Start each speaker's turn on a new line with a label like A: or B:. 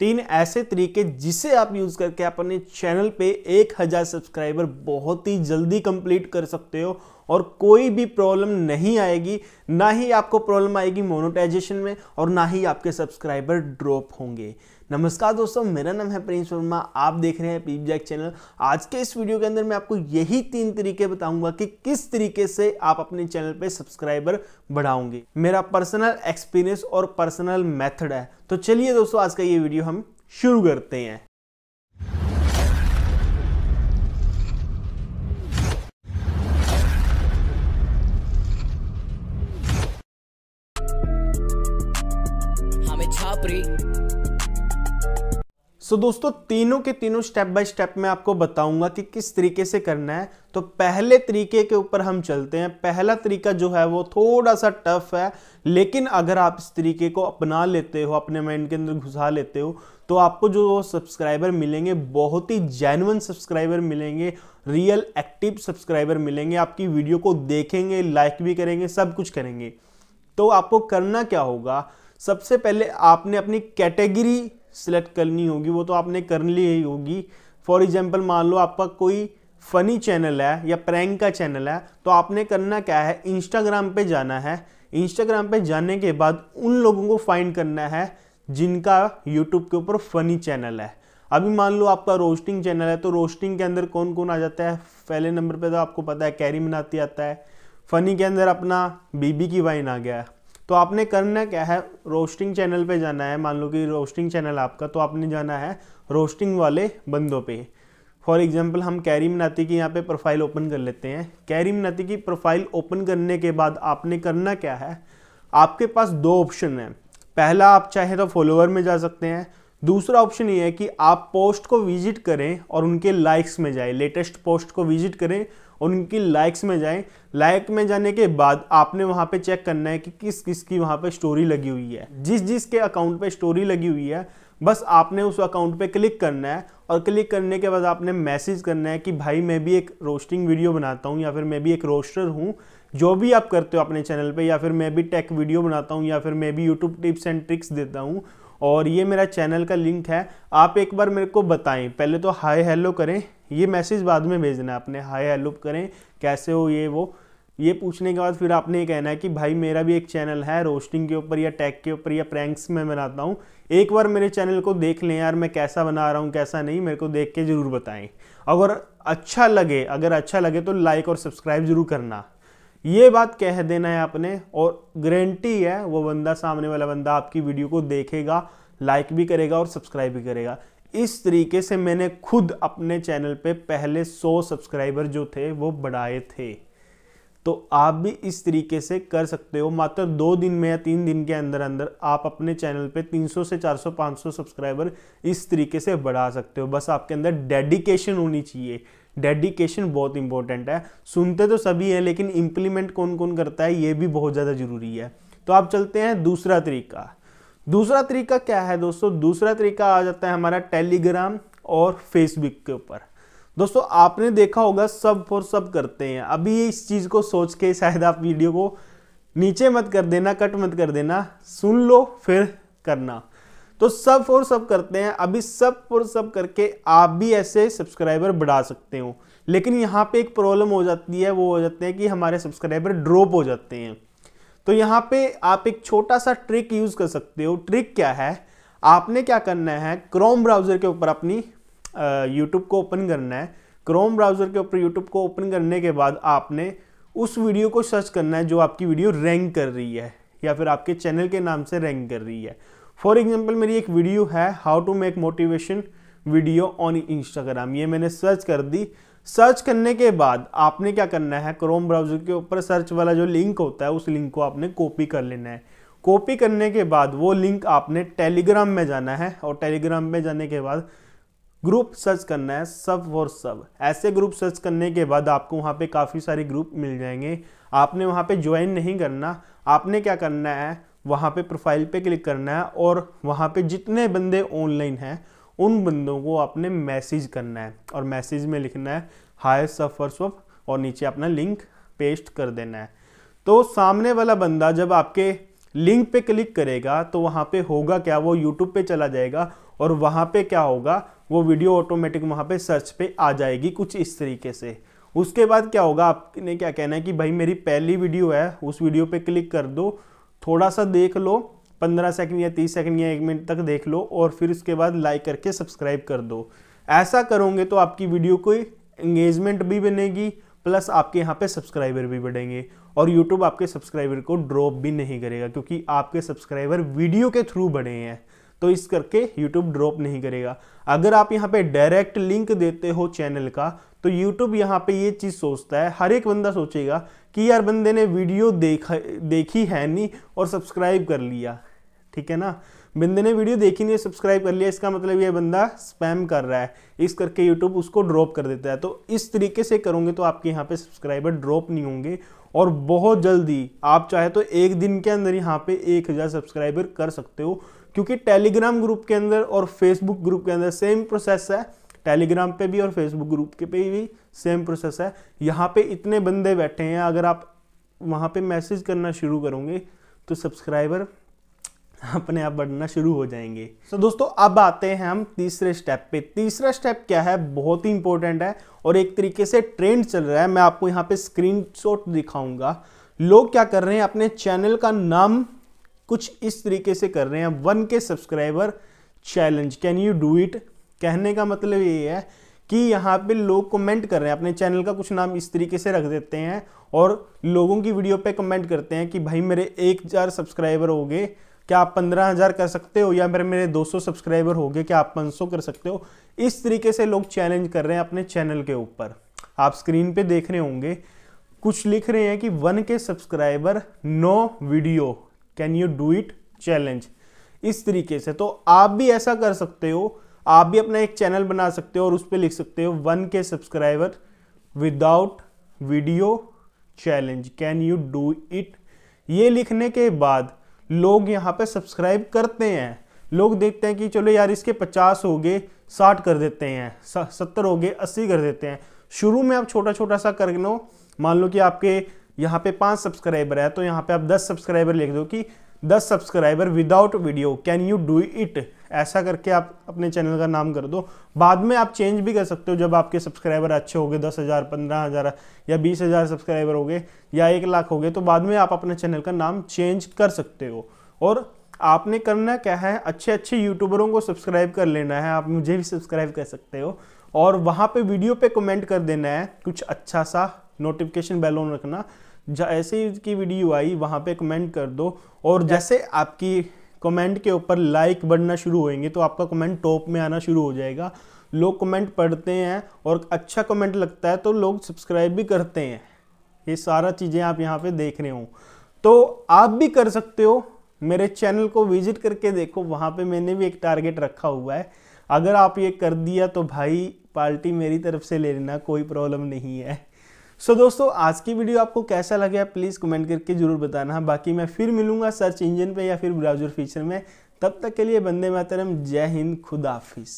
A: तीन ऐसे तरीके जिसे आप यूज़ करके अपने चैनल पे 1000 सब्सक्राइबर बहुत ही जल्दी कंप्लीट कर सकते हो और कोई भी प्रॉब्लम नहीं आएगी ना ही आपको प्रॉब्लम आएगी मोनोटाइजेशन में और ना ही आपके सब्सक्राइबर ड्रॉप होंगे नमस्कार दोस्तों मेरा नाम है प्रिंस वर्मा आप देख रहे हैं पीप जैक चैनल आज के इस वीडियो के अंदर मैं आपको यही तीन तरीके बताऊंगा कि किस तरीके से आप अपने चैनल पे सब्सक्राइबर बढ़ाओगे मेरा पर्सनल एक्सपीरियंस और पर्सनल मेथड है तो चलिए दोस्तों आज का ये वीडियो हम शुरू करते हैं free. सो so, दोस्तों तीनों के तीनों स्टेप बाय स्टेप मैं आपको बताऊंगा कि किस तरीके से करना है तो पहले तरीके के ऊपर हम चलते हैं पहला तरीका जो है वो थोड़ा सा टफ है लेकिन अगर आप इस तरीके को अपना लेते हो अपने माइंड के अंदर घुसा लेते हो तो आपको जो सब्सक्राइबर मिलेंगे बहुत ही जैनवन सब्सक्राइबर मिलेंगे रियल एक्टिव सब्सक्राइबर मिलेंगे आपकी वीडियो को देखेंगे लाइक भी करेंगे सब कुछ करेंगे तो आपको करना क्या होगा सबसे पहले आपने अपनी कैटेगरी सिलेक्ट करनी होगी वो तो आपने कर ली ही होगी फॉर एग्जाम्पल मान लो आपका कोई फ़नी चैनल है या प्रैंक का चैनल है तो आपने करना क्या है इंस्टाग्राम पे जाना है इंस्टाग्राम पे जाने के बाद उन लोगों को फाइंड करना है जिनका यूट्यूब के ऊपर फ़नी चैनल है अभी मान लो आपका रोस्टिंग चैनल है तो रोस्टिंग के अंदर कौन कौन आ जाता है पहले नंबर पे तो आपको पता है कैरी मनाती आता है फ़नी के अंदर अपना बीबी की वाइन आ गया है तो आपने करना क्या है रोस्टिंग चैनल पे जाना है मान लो कि रोस्टिंग चैनल आपका तो आपने जाना है रोस्टिंग वाले बंदों पे फॉर एग्जाम्पल हम कैरी मनाती की यहाँ पे प्रोफाइल ओपन कर लेते हैं कैरी मनाती की प्रोफाइल ओपन करने के बाद आपने करना क्या है आपके पास दो ऑप्शन है पहला आप चाहे तो फॉलोअर में जा सकते हैं दूसरा ऑप्शन ये है कि आप पोस्ट को विजिट करें और उनके लाइक्स में जाए लेटेस्ट पोस्ट को विजिट करें उनकी लाइक्स में जाएं लाइक में जाने के बाद आपने वहाँ पे चेक करना है कि किस किस की वहाँ पे स्टोरी लगी हुई है जिस जिस के अकाउंट पे स्टोरी लगी हुई है बस आपने उस अकाउंट पे क्लिक करना है और क्लिक करने के बाद आपने मैसेज करना है कि भाई मैं भी एक रोस्टिंग वीडियो बनाता हूँ या फिर मैं भी एक रोस्टर हूँ जो भी आप करते हो अपने चैनल पे या फिर मैं भी टेक वीडियो बनाता हूँ या फिर मैं भी यूट्यूब टिप्स एंड ट्रिक्स देता हूँ और ये मेरा चैनल का लिंक है आप एक बार मेरे को बताएं पहले तो हाय हेलो करें ये मैसेज बाद में भेज देना आपने हाय हेलो करें कैसे हो ये वो ये पूछने के बाद फिर आपने ये कहना है कि भाई मेरा भी एक चैनल है रोस्टिंग के ऊपर या टैग के ऊपर या प्रैंक्स में बनाता हूँ एक बार मेरे चैनल को देख लें यार मैं कैसा बना रहा हूँ कैसा नहीं मेरे को देख के ज़रूर बताएं अगर अच्छा लगे अगर अच्छा लगे तो लाइक और सब्सक्राइब जरूर करना ये बात कह देना है आपने और गारंटी है वो बंदा सामने वाला बंदा आपकी वीडियो को देखेगा लाइक भी करेगा और सब्सक्राइब भी करेगा इस तरीके से मैंने खुद अपने चैनल पे पहले 100 सब्सक्राइबर जो थे वो बढ़ाए थे तो आप भी इस तरीके से कर सकते हो मात्र दो दिन में या तीन दिन के अंदर अंदर आप अपने चैनल पे 300 से 400 500 सब्सक्राइबर इस तरीके से बढ़ा सकते हो बस आपके अंदर डेडिकेशन होनी चाहिए डेडिकेशन बहुत इंपॉर्टेंट है सुनते तो सभी हैं लेकिन इम्प्लीमेंट कौन कौन करता है ये भी बहुत ज़्यादा ज़रूरी है तो आप चलते हैं दूसरा तरीका दूसरा तरीका क्या है दोस्तों दूसरा तरीका आ जाता है हमारा टेलीग्राम और फेसबुक के ऊपर दोस्तों आपने देखा होगा सब फॉर सब करते हैं अभी इस चीज़ को सोच के शायद आप वीडियो को नीचे मत कर देना कट मत कर देना सुन लो फिर करना तो सब फॉर सब करते हैं अभी सब फॉर सब करके आप भी ऐसे सब्सक्राइबर बढ़ा सकते हो लेकिन यहाँ पे एक प्रॉब्लम हो जाती है वो हो जाते हैं कि हमारे सब्सक्राइबर ड्रॉप हो जाते हैं तो यहाँ पे आप एक छोटा सा ट्रिक यूज़ कर सकते हो ट्रिक क्या है आपने क्या करना है क्रोम ब्राउज़र के ऊपर अपनी यूट्यूब को ओपन करना है क्रोम ब्राउज़र के ऊपर यूट्यूब को ओपन करने के बाद आपने उस वीडियो को सर्च करना है जो आपकी वीडियो रैंक कर रही है या फिर आपके चैनल के नाम से रैंक कर रही है फॉर एग्जाम्पल मेरी एक वीडियो है how to make motivation video on Instagram ये मैंने सर्च कर दी सर्च करने के बाद आपने क्या करना है क्रोम ब्राउजर के ऊपर सर्च वाला जो लिंक होता है उस लिंक को आपने कॉपी कर लेना है कॉपी करने के बाद वो लिंक आपने टेलीग्राम में जाना है और टेलीग्राम में जाने के बाद ग्रुप सर्च करना है सब फॉर सब ऐसे ग्रुप सर्च करने के बाद आपको वहाँ पे काफ़ी सारे ग्रुप मिल जाएंगे आपने वहाँ पे ज्वाइन नहीं करना आपने क्या करना है वहाँ पे प्रोफाइल पे क्लिक करना है और वहाँ पे जितने बंदे ऑनलाइन हैं उन बंदों को आपने मैसेज करना है और मैसेज में लिखना है हाय सफ़र्स ऑफ और नीचे अपना लिंक पेस्ट कर देना है तो सामने वाला बंदा जब आपके लिंक पे क्लिक करेगा तो वहाँ पे होगा क्या वो यूट्यूब पे चला जाएगा और वहाँ पे क्या होगा वो वीडियो ऑटोमेटिक वहाँ पे सर्च पे आ जाएगी कुछ इस तरीके से उसके बाद क्या होगा आपने क्या कहना है कि भाई मेरी पहली वीडियो है उस वीडियो पे क्लिक कर दो थोड़ा सा देख लो पंद्रह सेकंड या तीस सेकंड या एक मिनट तक देख लो और फिर उसके बाद लाइक करके सब्सक्राइब कर दो ऐसा करोगे तो आपकी वीडियो को एंगेजमेंट भी बनेगी प्लस आपके यहाँ पे सब्सक्राइबर भी बढ़ेंगे और यूट्यूब आपके सब्सक्राइबर को ड्रॉप भी नहीं करेगा क्योंकि आपके सब्सक्राइबर वीडियो के थ्रू बढ़े हैं तो इस करके यूट्यूब ड्रॉप नहीं करेगा अगर आप यहाँ पे डायरेक्ट लिंक देते हो चैनल का तो यूट्यूब यहाँ पे ये चीज़ सोचता है हर एक बंदा सोचेगा कि यार बंदे ने वीडियो देखा देखी है नहीं और सब्सक्राइब कर लिया ठीक है ना बंदे ने वीडियो देखी नहीं सब्सक्राइब कर लिया इसका मतलब ये बंदा स्पैम कर रहा है इस करके यूट्यूब उसको ड्रॉप कर देता है तो इस तरीके से करोगे तो आपके यहाँ पे सब्सक्राइबर ड्रॉप नहीं होंगे और बहुत जल्दी आप चाहे तो एक दिन के अंदर यहाँ पे एक हज़ार सब्सक्राइबर कर सकते हो क्योंकि टेलीग्राम ग्रुप के अंदर और फेसबुक ग्रुप के अंदर सेम प्रोसेस है टेलीग्राम पे भी और फेसबुक ग्रुप के पे भी सेम प्रोसेस है यहाँ पे इतने बंदे बैठे हैं अगर आप वहाँ पे मैसेज करना शुरू करोगे तो सब्सक्राइबर अपने आप बढ़ना शुरू हो जाएंगे तो so, दोस्तों अब आते हैं हम तीसरे स्टेप पे तीसरा स्टेप क्या है बहुत ही इंपॉर्टेंट है और एक तरीके से ट्रेंड चल रहा है मैं आपको यहाँ पे स्क्रीन दिखाऊंगा लोग क्या कर रहे हैं अपने चैनल का नाम कुछ इस तरीके से कर रहे हैं one K subscriber challenge can you do it कहने का मतलब ये है कि यहाँ पे लोग कमेंट कर रहे हैं अपने चैनल का कुछ नाम इस तरीके से रख देते हैं और लोगों की वीडियो पे कमेंट करते हैं कि भाई मेरे एक हज़ार सब्सक्राइबर हो गए क्या आप पंद्रह हज़ार कर सकते हो या फिर मेरे दो सौ सब्सक्राइबर हो गए क्या आप सौ कर सकते हो इस तरीके से लोग चैलेंज कर रहे हैं अपने चैनल के ऊपर आप स्क्रीन पे देख रहे होंगे कुछ लिख रहे हैं कि one K subscriber no video can you do it challenge इस तरीके से तो आप भी ऐसा कर सकते हो आप भी अपना एक चैनल बना सकते हो और उस पर लिख सकते हो one K subscriber without video challenge can you do it ये लिखने के बाद लोग यहाँ पे सब्सक्राइब करते हैं लोग देखते हैं कि चलो यार इसके पचास हो गए साठ कर देते हैं सत्तर हो गए अस्सी कर देते हैं शुरू में आप छोटा छोटा सा कर लो मान लो कि आपके यहाँ पे पाँच सब्सक्राइबर है तो यहाँ पे आप दस सब्सक्राइबर लिख दो कि दस subscriber without video can you do it ऐसा करके आप अपने चैनल का नाम कर दो बाद में आप चेंज भी कर सकते हो जब आपके सब्सक्राइबर अच्छे हो गए दस हज़ार पंद्रह हज़ार या बीस हज़ार सब्सक्राइबर हो गए या एक लाख हो गए तो बाद में आप अपने चैनल का नाम चेंज कर सकते हो और आपने करना क्या है अच्छे अच्छे यूट्यूबरों को सब्सक्राइब कर लेना है आप मुझे भी सब्सक्राइब कर सकते हो और वहाँ पर वीडियो पे कमेंट कर देना है कुछ अच्छा सा नोटिफिकेशन बेल ऑन रखना ऐसे की वीडियो आई वहाँ पे कमेंट कर दो और जैसे आपकी कमेंट के ऊपर लाइक बढ़ना शुरू होएंगे तो आपका कमेंट टॉप में आना शुरू हो जाएगा लोग कमेंट पढ़ते हैं और अच्छा कमेंट लगता है तो लोग सब्सक्राइब भी करते हैं ये सारा चीज़ें आप यहाँ पे देख रहे हो तो आप भी कर सकते हो मेरे चैनल को विजिट करके देखो वहाँ पे मैंने भी एक टारगेट रखा हुआ है अगर आप ये कर दिया तो भाई पार्टी मेरी तरफ से ले लेना कोई प्रॉब्लम नहीं है सो so, दोस्तों आज की वीडियो आपको कैसा लगे प्लीज़ कमेंट करके जरूर बताना बाकी मैं फिर मिलूंगा सर्च इंजन पे या फिर ब्राउजर फीचर में तब तक के लिए बंदे मातरम जय हिंद खुदाफिस